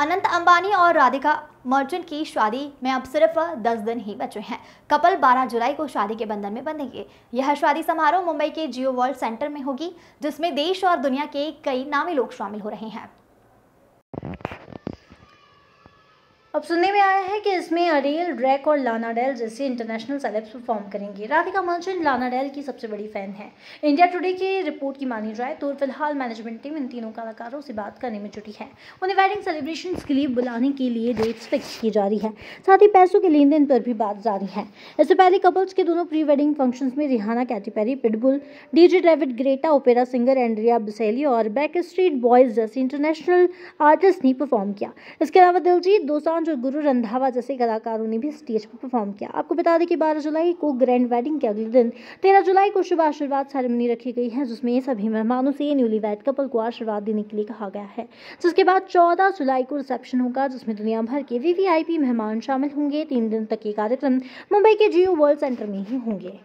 अनंत अंबानी और राधिका मर्चेंट की शादी में अब सिर्फ दस दिन ही बचे हैं कपल 12 जुलाई को शादी के बंधन में बंधेंगे यह शादी समारोह मुंबई के जियो वर्ल्ड सेंटर में होगी जिसमें देश और दुनिया के कई नामी लोग शामिल हो रहे हैं अब सुनने में आया है कि इसमें अरियल ड्रैक और लाना डेल जैसे इंटरनेशनल सेलेब्स परफॉर्म करेंगे राधिका मंचन लाना डेल की सबसे बड़ी फ़ैन है इंडिया टुडे की रिपोर्ट की मानी जाए तो फिलहाल मैनेजमेंट टीम इन तीनों कलाकारों से बात करने में जुटी है उन्हें वेडिंग सेलिब्रेशन के लिए बुलाने के लिए डेट्स फिक्स की जा रही है साथ ही पैसों के लेन देन पर भी बात जारी है इससे पहले कपल्स के दोनों प्री वेडिंग फंक्शन में Rihanna Katy Perry Pitbull DJ David Guetta opera singer Andrea Bocelli और बैक स्ट्रीट बॉयज़ जैसे इंटरनेशनल आर्टिस्ट ने परफॉर्म किया इसके अलावा दिलजीत दो दोसांझ और गुरु रंधावा जैसे कलाकारों ने भी स्टेज पर परफॉर्म किया आपको बता दें कि बारह जुलाई को ग्रैंड वेडिंग के अगले दिन तेरह जुलाई को शुभ आशीर्वाद सेरेमनी रखी गई है जिसमें सभी मेहमानों से न्यूली वैड कपल को आशीर्वाद देने के लिए कहा गया है जिसके बाद चौदह जुलाई को रिसेप्शन होगा जिसमें दुनिया भर के वी मेहमान शामिल होंगे तीन दिन तक ये कार्यक्रम मुंबई के जियो वर्ल्ड सेंटर में ही होंगे